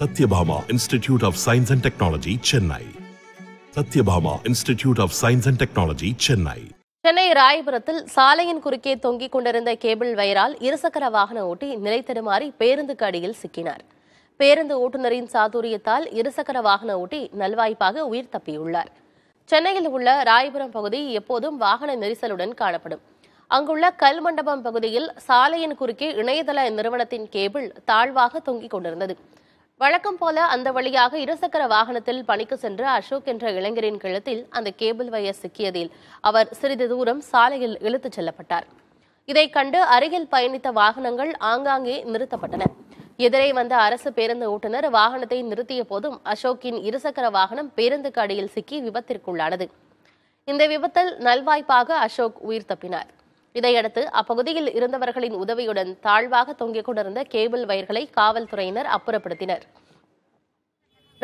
Satyabhama institute of science and technology Chennai Sathyabama institute of science and technology Chennai Chennai ராயபுரத்தில் சாலையின் குறுக்கே தொங்கிக் கொண்டிருந்த கேபிள் வயரால் இருசக்கர வாகன ஓட்டி நிலை பேருந்து அடியில் சிக்கினார் பேருந்து ஓட்டுநரின் சாதுரியத்தால் இருசக்கர வாகன ஓட்டி நல்வாய்ப்பாக உயிர் தப்பியுள்ளார் சென்னையில் உள்ள ராயபுரம் பகுதி எப்போதும் வாகன நெரிசலுடன் காணப்படும் அங்குள்ள கல் மண்டபம் பகுதியில் சாலையின் குறுக்கே இணையதள நிறுவனத்தின் கேபிள் தாழ்வாக தொங்கிக் கொண்டிருந்தது வழக்கம் போல அந்த வழியாக இருசக்கர வாகனத்தில் பணிக்கு சென்ற அசோக் என்ற இளைஞரின் கிழத்தில் அந்த கேபிள் வயர் சிக்கியதில் அவர் சிறிது தூரம் சாலையில் இழுத்துச் செல்லப்பட்டார் இதை கண்டு அருகில் பயணித்த வாகனங்கள் ஆங்காங்கே நிறுத்தப்பட்டன எதிரே வந்த அரசு பேருந்து ஓட்டுநர் வாகனத்தை நிறுத்திய போதும் அசோக்கின் இருசக்கர வாகனம் பேருந்து அடியில் சிக்கி விபத்திற்குள்ளானது இந்த விபத்தில் நல்வாய்ப்பாக அசோக் உயிர் தப்பினார் இதையடுத்து அப்பகுதியில் இருந்தவர்களின் உதவியுடன் தாழ்வாக தொங்கிக் கொண்டிருந்த கேபிள் வயர்களை காவல்துறையினர் அப்புறப்படுத்தினர்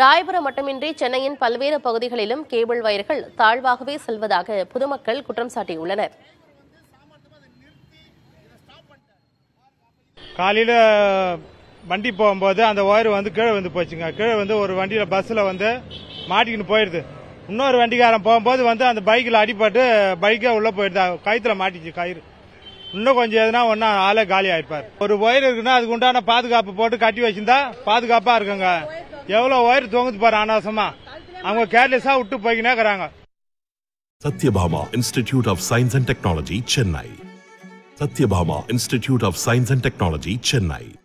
ராயபுரம் மட்டுமின்றி சென்னையின் பல்வேறு பகுதிகளிலும் கேபிள் வயர்கள் தாழ்வாகவே செல்வதாக பொதுமக்கள் குற்றம் சாட்டியுள்ளனர் காலையில் வண்டி போகும்போது அந்த ஒயர் வந்து கீழே வந்து போச்சுங்க கீழே வந்து ஒரு வண்டியில் பஸ்ஸில் வந்து மாட்டிக்கின்னு போயிடுது இன்னொரு வண்டிக்காரன் போகும்போது வந்து அந்த பைக்கில் அடிப்பட்டு பைக்கே உள்ளே போயிடுதா கயிற்றுல மாட்டிச்சு கயிறு இன்னும் கொஞ்சம் எதுனா ஒன்னா ஆளே காலி ஆயிப்பார் ஒரு ஒயர் இருக்குன்னா அதுக்கு உண்டான பாதுகாப்பு போட்டு கட்டி வச்சிருந்தா பாதுகாப்பா இருக்குங்க எவ்வளவு ஒயர் தூங்குது பாரு அனாவசமா அவங்க கேர்லெஸ்ஸா விட்டு போய்கினே இருக்கிறாங்க Sathyabama institute of science and technology Chennai Sathyabama institute of science and technology Chennai